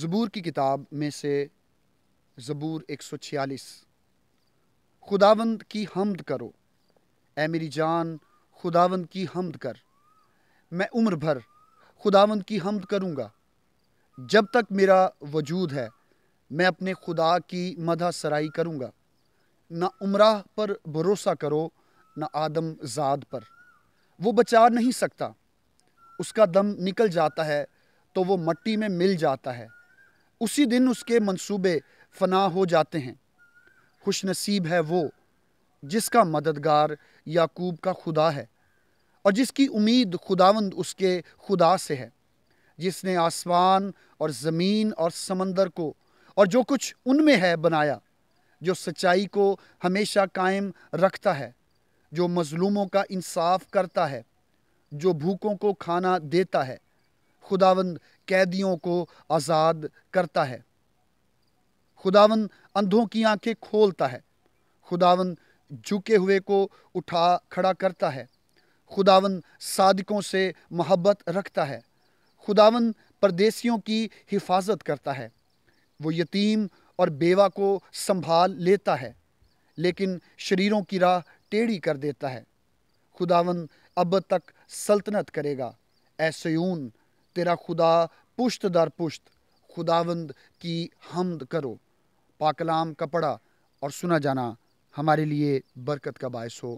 ज़बूर की किताब में से ज़बूर एक सौ छियालीस खुदावंद की हमद करो ए मेरी जान खुदावंद की हमद कर मैं उम्र भर खुदावंद की हमद करूँगा जब तक मेरा वजूद है मैं अपने खुदा की मदा सराई करूँगा ना उमराह पर भरोसा करो ना आदम जाद पर वो बचा नहीं सकता उसका दम निकल जाता है तो वो मट्टी में मिल जाता है उसी दिन उसके मंसूबे फना हो जाते हैं खुश नसीब है वो जिसका मददगार याकूब का खुदा है और जिसकी उम्मीद खुदावंद उसके खुदा से है जिसने आसमान और ज़मीन और समंदर को और जो कुछ उनमें है बनाया जो सच्चाई को हमेशा कायम रखता है जो मज़लूमों का इंसाफ करता है जो भूखों को खाना देता है खुदावन कैदियों को आज़ाद करता है खुदावन अंधों की आंखें खोलता है खुदावन झुके हुए को उठा खड़ा करता है खुदावन सादकों से मोहब्बत रखता है खुदावन परदेसियों की हिफाजत करता है वो यतीम और बेवा को संभाल लेता है लेकिन शरीरों की राह टेढ़ी कर देता है खुदावन अब तक सल्तनत करेगा ऐसयून तेरा खुदा पुश्त दर पुश्त खुदावंद की हमद करो पाकलाम का पढ़ा और सुना जाना हमारे लिए बरकत का बायस हो